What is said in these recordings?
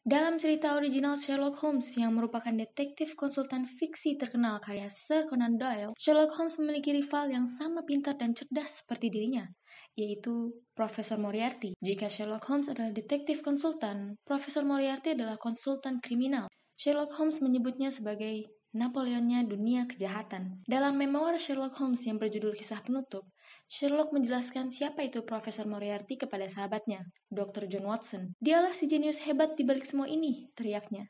Dalam cerita original Sherlock Holmes yang merupakan detektif konsultan fiksi terkenal karya Sir Conan Doyle, Sherlock Holmes memiliki rival yang sama pintar dan cerdas seperti dirinya, yaitu Profesor Moriarty. Jika Sherlock Holmes adalah detektif konsultan, Profesor Moriarty adalah konsultan kriminal. Sherlock Holmes menyebutnya sebagai Napoleonnya dunia kejahatan. Dalam memoir Sherlock Holmes yang berjudul Kisah Penutup, Sherlock menjelaskan siapa itu Profesor Moriarty kepada sahabatnya, Dr. John Watson. Dialah si jenius hebat di balik semua ini, teriaknya.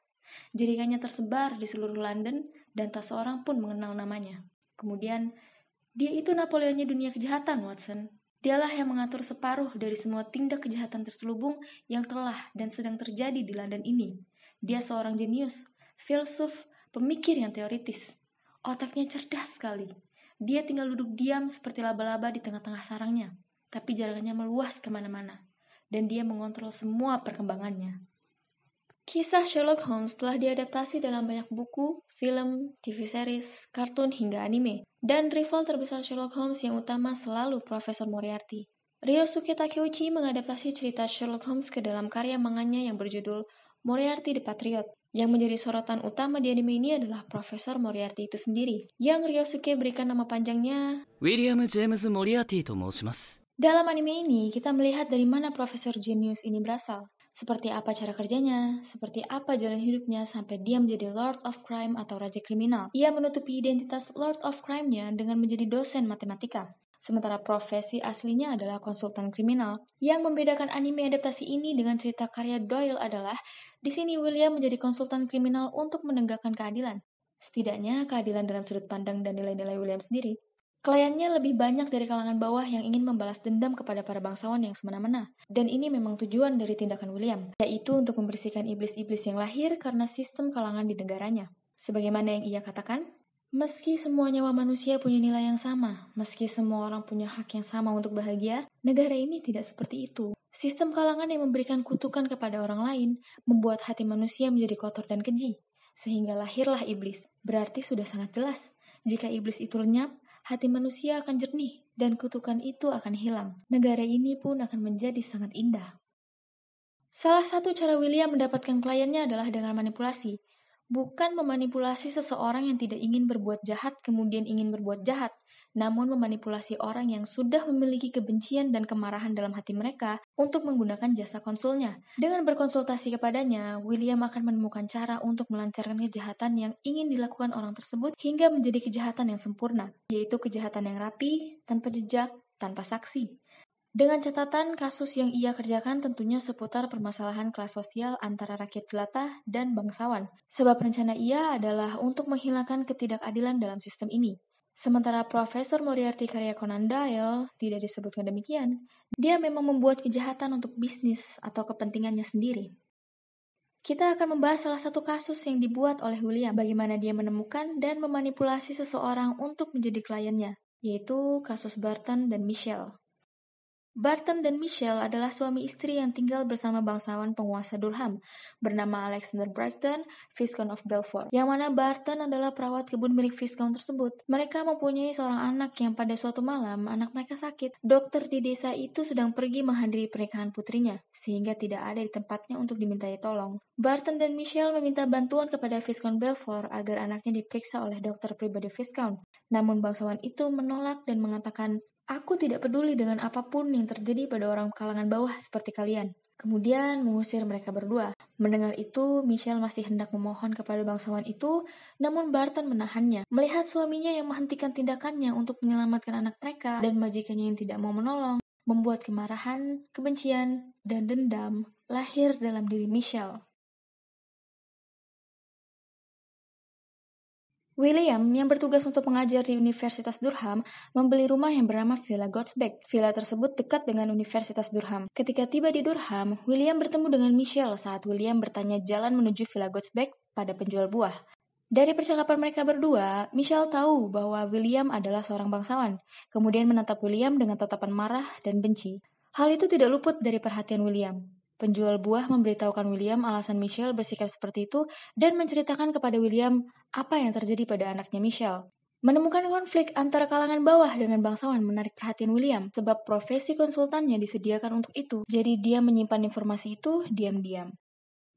Jaringannya tersebar di seluruh London dan tak seorang pun mengenal namanya. Kemudian, dia itu Napoleonnya dunia kejahatan, Watson. Dialah yang mengatur separuh dari semua tindak kejahatan terselubung yang telah dan sedang terjadi di London ini. Dia seorang jenius, filsuf, pemikir yang teoritis. Otaknya cerdas sekali. Dia tinggal duduk diam seperti laba-laba di tengah-tengah sarangnya, tapi jalannya meluas kemana-mana, dan dia mengontrol semua perkembangannya. Kisah Sherlock Holmes telah diadaptasi dalam banyak buku, film, TV series, kartun, hingga anime. Dan rival terbesar Sherlock Holmes yang utama selalu Profesor Moriarty. Ryosuke Takeuchi mengadaptasi cerita Sherlock Holmes ke dalam karya manganya yang berjudul Moriarty the Patriot yang menjadi sorotan utama di anime ini adalah Profesor Moriarty itu sendiri, yang Ryosuke berikan nama panjangnya William James Moriarty to Dalam anime ini, kita melihat dari mana Profesor Genius ini berasal. Seperti apa cara kerjanya, seperti apa jalan hidupnya sampai dia menjadi Lord of Crime atau Raja Kriminal. Ia menutupi identitas Lord of Crime-nya dengan menjadi dosen matematika. Sementara profesi aslinya adalah konsultan kriminal. Yang membedakan anime adaptasi ini dengan cerita karya Doyle adalah di sini William menjadi konsultan kriminal untuk menegakkan keadilan. Setidaknya keadilan dalam sudut pandang dan nilai-nilai William sendiri. Kliennya lebih banyak dari kalangan bawah yang ingin membalas dendam kepada para bangsawan yang semena-mena. Dan ini memang tujuan dari tindakan William, yaitu untuk membersihkan iblis-iblis yang lahir karena sistem kalangan di negaranya. Sebagaimana yang ia katakan, Meski semua nyawa manusia punya nilai yang sama, meski semua orang punya hak yang sama untuk bahagia, negara ini tidak seperti itu. Sistem kalangan yang memberikan kutukan kepada orang lain membuat hati manusia menjadi kotor dan keji, sehingga lahirlah iblis. Berarti sudah sangat jelas, jika iblis itu lenyap, hati manusia akan jernih dan kutukan itu akan hilang. Negara ini pun akan menjadi sangat indah. Salah satu cara William mendapatkan kliennya adalah dengan manipulasi bukan memanipulasi seseorang yang tidak ingin berbuat jahat kemudian ingin berbuat jahat, namun memanipulasi orang yang sudah memiliki kebencian dan kemarahan dalam hati mereka untuk menggunakan jasa konsulnya. Dengan berkonsultasi kepadanya, William akan menemukan cara untuk melancarkan kejahatan yang ingin dilakukan orang tersebut hingga menjadi kejahatan yang sempurna, yaitu kejahatan yang rapi, tanpa jejak, tanpa saksi. Dengan catatan kasus yang ia kerjakan tentunya seputar permasalahan kelas sosial antara rakyat jelata dan bangsawan, sebab rencana ia adalah untuk menghilangkan ketidakadilan dalam sistem ini. Sementara Profesor Moriarty karya Conan Doyle tidak disebutkan demikian, dia memang membuat kejahatan untuk bisnis atau kepentingannya sendiri. Kita akan membahas salah satu kasus yang dibuat oleh William, bagaimana dia menemukan dan memanipulasi seseorang untuk menjadi kliennya, yaitu kasus Barton dan Michelle. Barton dan Michelle adalah suami istri yang tinggal bersama bangsawan penguasa Durham bernama Alexander Brighton, Viscount of Belfort, yang mana Barton adalah perawat kebun milik Viscount tersebut. Mereka mempunyai seorang anak yang pada suatu malam anak mereka sakit. Dokter di desa itu sedang pergi menghadiri pernikahan putrinya, sehingga tidak ada di tempatnya untuk dimintai tolong. Barton dan Michelle meminta bantuan kepada Viscount Belfort agar anaknya diperiksa oleh dokter pribadi Viscount. Namun bangsawan itu menolak dan mengatakan Aku tidak peduli dengan apapun yang terjadi pada orang kalangan bawah seperti kalian. Kemudian mengusir mereka berdua. Mendengar itu, Michelle masih hendak memohon kepada bangsawan itu, namun Barton menahannya. Melihat suaminya yang menghentikan tindakannya untuk menyelamatkan anak mereka dan majikannya yang tidak mau menolong, membuat kemarahan, kebencian, dan dendam lahir dalam diri Michelle. William, yang bertugas untuk mengajar di Universitas Durham, membeli rumah yang bernama Villa Godsbeck. Villa tersebut dekat dengan Universitas Durham. Ketika tiba di Durham, William bertemu dengan Michelle saat William bertanya jalan menuju Villa Godsbeck pada penjual buah. Dari percakapan mereka berdua, Michelle tahu bahwa William adalah seorang bangsawan, kemudian menatap William dengan tatapan marah dan benci. Hal itu tidak luput dari perhatian William. Penjual buah memberitahukan William alasan Michelle bersikap seperti itu dan menceritakan kepada William apa yang terjadi pada anaknya Michelle. Menemukan konflik antara kalangan bawah dengan bangsawan menarik perhatian William sebab profesi konsultannya disediakan untuk itu, jadi dia menyimpan informasi itu diam-diam.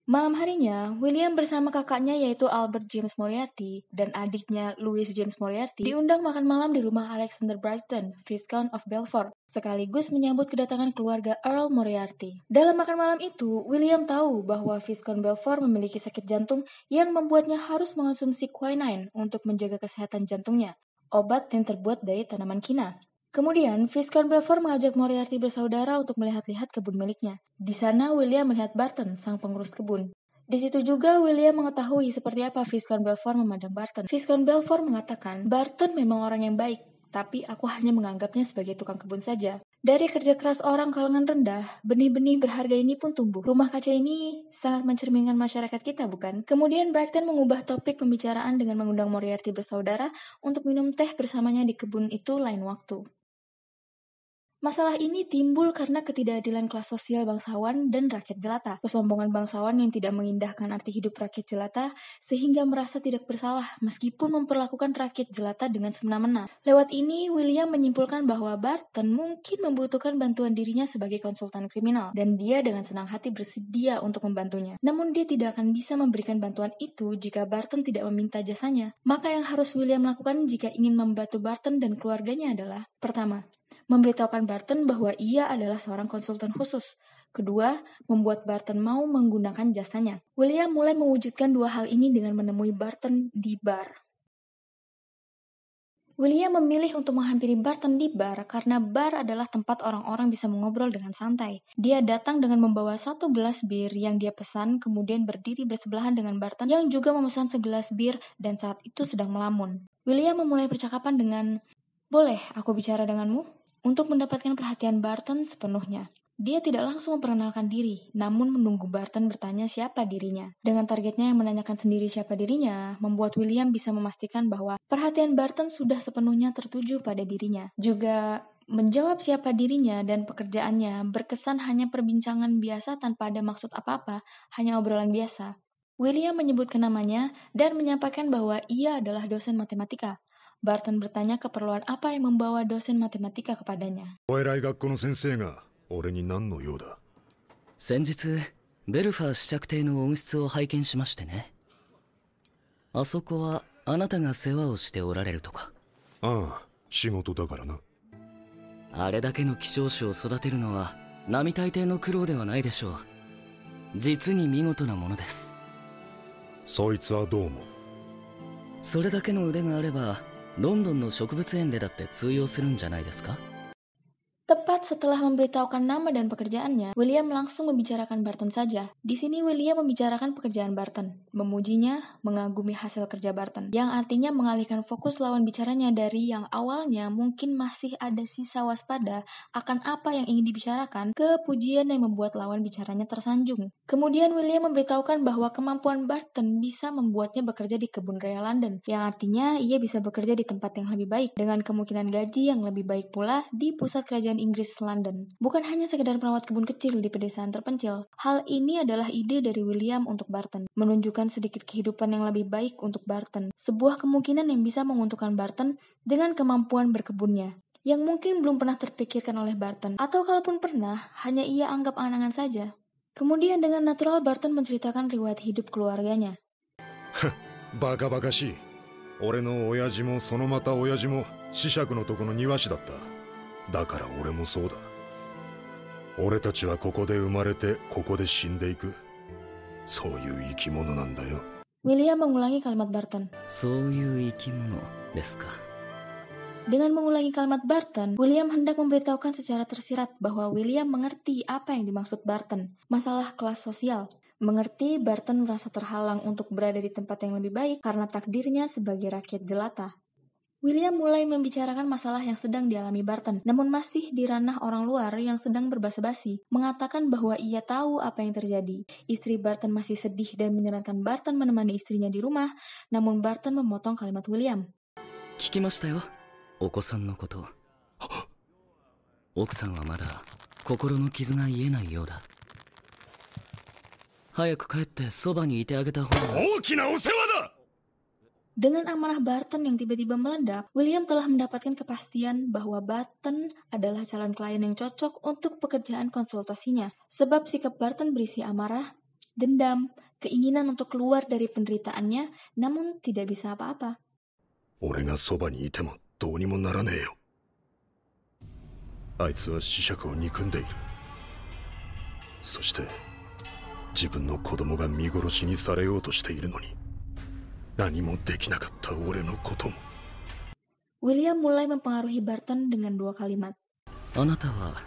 Malam harinya, William bersama kakaknya yaitu Albert James Moriarty dan adiknya Louis James Moriarty diundang makan malam di rumah Alexander Brighton, Viscount of Belfort, sekaligus menyambut kedatangan keluarga Earl Moriarty. Dalam makan malam itu, William tahu bahwa Viscount Belfort memiliki sakit jantung yang membuatnya harus mengonsumsi quinine untuk menjaga kesehatan jantungnya, obat yang terbuat dari tanaman kina. Kemudian, Viscount Belfort mengajak Moriarty bersaudara untuk melihat-lihat kebun miliknya. Di sana, William melihat Barton, sang pengurus kebun. Di situ juga William mengetahui seperti apa Viscount Belfort memandang Barton. Viscount Belfort mengatakan, Barton memang orang yang baik, tapi aku hanya menganggapnya sebagai tukang kebun saja. Dari kerja keras orang kalangan rendah, benih-benih berharga ini pun tumbuh. Rumah kaca ini sangat mencerminkan masyarakat kita, bukan? Kemudian Brighton mengubah topik pembicaraan dengan mengundang Moriarty bersaudara untuk minum teh bersamanya di kebun itu lain waktu. Masalah ini timbul karena ketidakadilan kelas sosial bangsawan dan rakyat jelata. Kesombongan bangsawan yang tidak mengindahkan arti hidup rakyat jelata sehingga merasa tidak bersalah meskipun memperlakukan rakyat jelata dengan semena-mena. Lewat ini, William menyimpulkan bahwa Barton mungkin membutuhkan bantuan dirinya sebagai konsultan kriminal dan dia dengan senang hati bersedia untuk membantunya. Namun dia tidak akan bisa memberikan bantuan itu jika Barton tidak meminta jasanya. Maka yang harus William lakukan jika ingin membantu Barton dan keluarganya adalah Pertama, memberitahukan Barton bahwa ia adalah seorang konsultan khusus. Kedua, membuat Barton mau menggunakan jasanya. William mulai mewujudkan dua hal ini dengan menemui Barton di bar. William memilih untuk menghampiri Barton di bar karena bar adalah tempat orang-orang bisa mengobrol dengan santai. Dia datang dengan membawa satu gelas bir yang dia pesan, kemudian berdiri bersebelahan dengan Barton yang juga memesan segelas bir dan saat itu sedang melamun. William memulai percakapan dengan, "Boleh aku bicara denganmu?" untuk mendapatkan perhatian Barton sepenuhnya. Dia tidak langsung memperkenalkan diri, namun menunggu Barton bertanya siapa dirinya. Dengan targetnya yang menanyakan sendiri siapa dirinya, membuat William bisa memastikan bahwa perhatian Barton sudah sepenuhnya tertuju pada dirinya. Juga menjawab siapa dirinya dan pekerjaannya berkesan hanya perbincangan biasa tanpa ada maksud apa-apa, hanya obrolan biasa. William menyebutkan namanya dan menyampaikan bahwa ia adalah dosen matematika. Barton bertanya keperluan apa yang membawa dosen matematika kepadanya. お偉い学校の先生が俺に何の用だ先日、ベルファー試着艇の音質を拝見しましてね。あそこはあなたが世話をしておられるとか。ああ、仕事だからな。あれだけの希少種を育てるのは並大抵の苦労ではないでしょう。実に見事なものです。そいつはどうも。それだけの腕があればロンドンの植物園でだって通用するんじゃないですか Tepat setelah memberitahukan nama dan pekerjaannya, William langsung membicarakan Barton saja. Di sini William membicarakan pekerjaan Barton, memujinya, mengagumi hasil kerja Barton, yang artinya mengalihkan fokus lawan bicaranya dari yang awalnya mungkin masih ada sisa waspada akan apa yang ingin dibicarakan ke pujian yang membuat lawan bicaranya tersanjung. Kemudian William memberitahukan bahwa kemampuan Barton bisa membuatnya bekerja di kebun raya London, yang artinya ia bisa bekerja di tempat yang lebih baik dengan kemungkinan gaji yang lebih baik pula di pusat kerajaan Inggris Inggris London. Bukan hanya sekedar merawat kebun kecil di pedesaan terpencil, hal ini adalah ide dari William untuk Barton, menunjukkan sedikit kehidupan yang lebih baik untuk Barton, sebuah kemungkinan yang bisa menguntungkan Barton dengan kemampuan berkebunnya yang mungkin belum pernah terpikirkan oleh Barton, atau kalaupun pernah, hanya ia anggap angan-angan saja. Kemudian dengan natural Barton menceritakan riwayat hidup keluarganya. Baga-baga sih. 俺の親父もそのまた親父も子爵のとこの庭師だった。だから俺もそうだ俺たちはここで生まれてここで死んでいくそういう生き物なんだよ William mengulangi kalimat Barton. mengulangi kalimat Barton, William hendak memberitahukan secara tersirat bahwa William mengerti apa yang dimaksud Barton, masalah kelas sosial. Mengerti, Barton merasa terhalang untuk berada di tempat yang lebih baik karena takdirnya sebagai rakyat jelata. William mulai membicarakan masalah yang sedang dialami Barton, namun masih di ranah orang luar yang sedang berbasa-basi, mengatakan bahwa ia tahu apa yang terjadi. Istri Barton masih sedih dan menyarankan Barton menemani istrinya di rumah, namun Barton memotong kalimat William. 聞きましたよ、お子さんのこと。奥さんはまだ心の傷が癒えないようだ。早く帰ってそばにいてあげた方が。大きなお世話だ Dengan amarah Barton yang tiba-tiba meledak, William telah mendapatkan kepastian bahwa Barton adalah calon klien yang cocok untuk pekerjaan konsultasinya. Sebab sikap Barton berisi amarah, dendam, keinginan untuk keluar dari penderitaannya, namun tidak bisa apa-apa. Saya William mulai mempengaruhi Barton dengan dua kalimat. Dua kalimat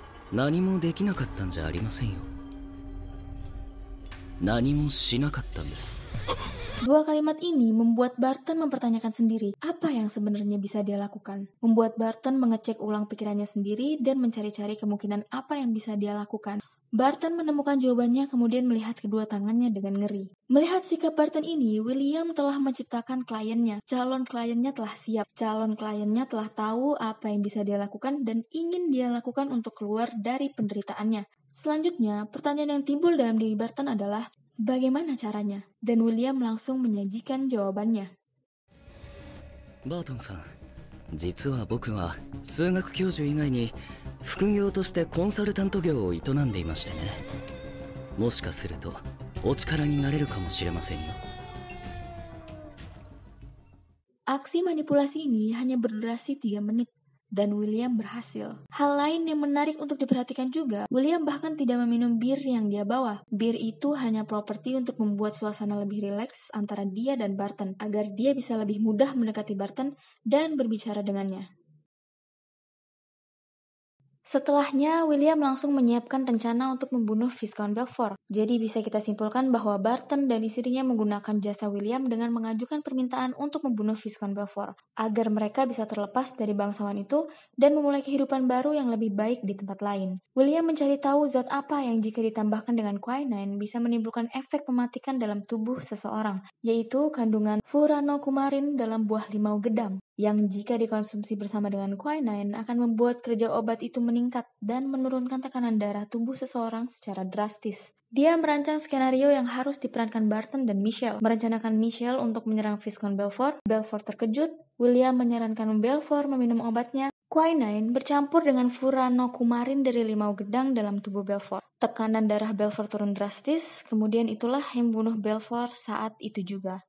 ini membuat Barton mempertanyakan sendiri apa yang sebenarnya bisa dia lakukan. Membuat Barton mengecek ulang pikirannya sendiri dan mencari-cari kemungkinan apa yang bisa dia lakukan. Barton menemukan jawabannya kemudian melihat kedua tangannya dengan ngeri. Melihat sikap Barton ini, William telah menciptakan kliennya. Calon kliennya telah siap, calon kliennya telah tahu apa yang bisa dia lakukan dan ingin dia lakukan untuk keluar dari penderitaannya. Selanjutnya, pertanyaan yang timbul dalam diri Barton adalah, bagaimana caranya? Dan William langsung menyajikan jawabannya. Barton-san, 実は僕は数学教授以外に副業としてコンサルタント業を営んでいましてねもしかするとお力になれるかもしれませんよ Aksi manipulasi ini hanya berdurasi 3 menit dan William berhasil. Hal lain yang menarik untuk diperhatikan juga, William bahkan tidak meminum bir yang dia bawa. Bir itu hanya properti untuk membuat suasana lebih rileks antara dia dan Barton, agar dia bisa lebih mudah mendekati Barton dan berbicara dengannya. Setelahnya, William langsung menyiapkan rencana untuk membunuh Viscount Belfort. Jadi bisa kita simpulkan bahwa Barton dan istrinya menggunakan jasa William dengan mengajukan permintaan untuk membunuh Viscount Belfort, agar mereka bisa terlepas dari bangsawan itu dan memulai kehidupan baru yang lebih baik di tempat lain. William mencari tahu zat apa yang jika ditambahkan dengan quinine bisa menimbulkan efek mematikan dalam tubuh seseorang, yaitu kandungan furanokumarin dalam buah limau gedam yang jika dikonsumsi bersama dengan quinine akan membuat kerja obat itu meningkat dan menurunkan tekanan darah tubuh seseorang secara drastis. Dia merancang skenario yang harus diperankan Barton dan Michelle, merencanakan Michelle untuk menyerang Viscount Belfort. Belfort terkejut, William menyarankan Belfort meminum obatnya. Quinine bercampur dengan furanokumarin dari limau gedang dalam tubuh Belfort. Tekanan darah Belfort turun drastis, kemudian itulah yang membunuh Belfort saat itu juga.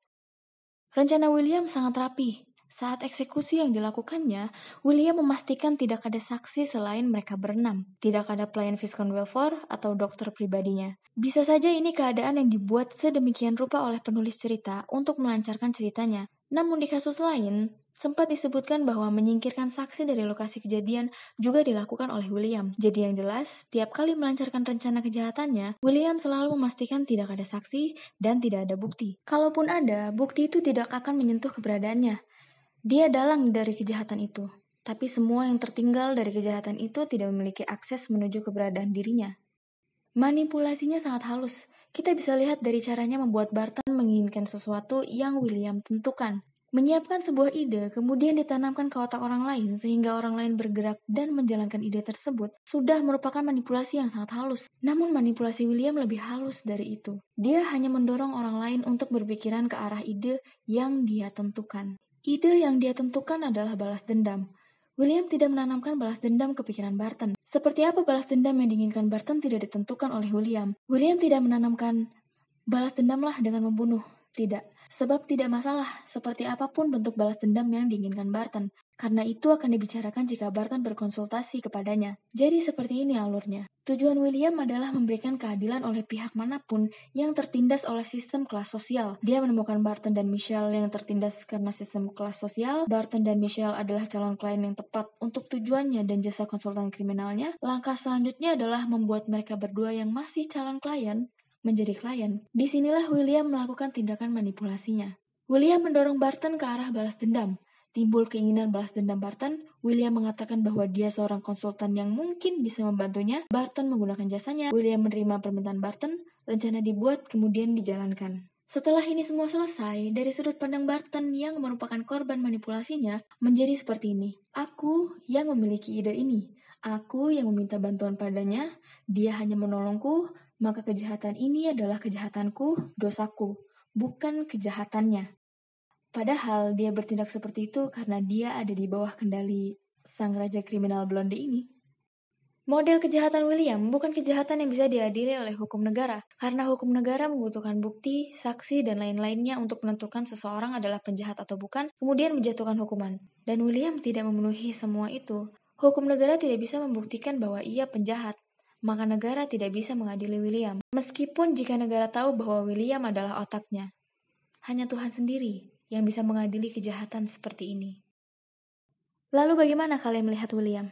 Rencana William sangat rapi, saat eksekusi yang dilakukannya, William memastikan tidak ada saksi selain mereka berenam. Tidak ada pelayan Viscount Welford atau dokter pribadinya. Bisa saja ini keadaan yang dibuat sedemikian rupa oleh penulis cerita untuk melancarkan ceritanya. Namun di kasus lain, sempat disebutkan bahwa menyingkirkan saksi dari lokasi kejadian juga dilakukan oleh William. Jadi yang jelas, tiap kali melancarkan rencana kejahatannya, William selalu memastikan tidak ada saksi dan tidak ada bukti. Kalaupun ada, bukti itu tidak akan menyentuh keberadaannya. Dia dalang dari kejahatan itu, tapi semua yang tertinggal dari kejahatan itu tidak memiliki akses menuju keberadaan dirinya. Manipulasinya sangat halus. Kita bisa lihat dari caranya membuat Barton menginginkan sesuatu yang William tentukan. Menyiapkan sebuah ide, kemudian ditanamkan ke otak orang lain sehingga orang lain bergerak dan menjalankan ide tersebut sudah merupakan manipulasi yang sangat halus. Namun manipulasi William lebih halus dari itu. Dia hanya mendorong orang lain untuk berpikiran ke arah ide yang dia tentukan. Ide yang dia tentukan adalah balas dendam. William tidak menanamkan balas dendam ke pikiran Barton. Seperti apa balas dendam yang diinginkan Barton tidak ditentukan oleh William. William tidak menanamkan balas dendamlah dengan membunuh. Tidak. Sebab tidak masalah seperti apapun bentuk balas dendam yang diinginkan Barton. Karena itu akan dibicarakan jika Barton berkonsultasi kepadanya. Jadi seperti ini alurnya. Tujuan William adalah memberikan keadilan oleh pihak manapun yang tertindas oleh sistem kelas sosial. Dia menemukan Barton dan Michelle yang tertindas karena sistem kelas sosial. Barton dan Michelle adalah calon klien yang tepat untuk tujuannya dan jasa konsultan kriminalnya. Langkah selanjutnya adalah membuat mereka berdua yang masih calon klien menjadi klien. Disinilah William melakukan tindakan manipulasinya. William mendorong Barton ke arah balas dendam timbul keinginan balas dendam Barton, William mengatakan bahwa dia seorang konsultan yang mungkin bisa membantunya. Barton menggunakan jasanya. William menerima permintaan Barton, rencana dibuat kemudian dijalankan. Setelah ini semua selesai, dari sudut pandang Barton yang merupakan korban manipulasinya menjadi seperti ini. Aku yang memiliki ide ini. Aku yang meminta bantuan padanya, dia hanya menolongku, maka kejahatan ini adalah kejahatanku, dosaku, bukan kejahatannya. Padahal dia bertindak seperti itu karena dia ada di bawah kendali sang raja kriminal blonde ini. Model kejahatan William bukan kejahatan yang bisa diadili oleh hukum negara, karena hukum negara membutuhkan bukti, saksi, dan lain-lainnya untuk menentukan seseorang adalah penjahat atau bukan, kemudian menjatuhkan hukuman. Dan William tidak memenuhi semua itu. Hukum negara tidak bisa membuktikan bahwa ia penjahat, maka negara tidak bisa mengadili William, meskipun jika negara tahu bahwa William adalah otaknya. Hanya Tuhan sendiri yang bisa mengadili kejahatan seperti ini. Lalu bagaimana kalian melihat William?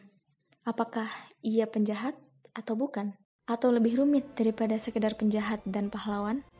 Apakah ia penjahat atau bukan? Atau lebih rumit daripada sekedar penjahat dan pahlawan?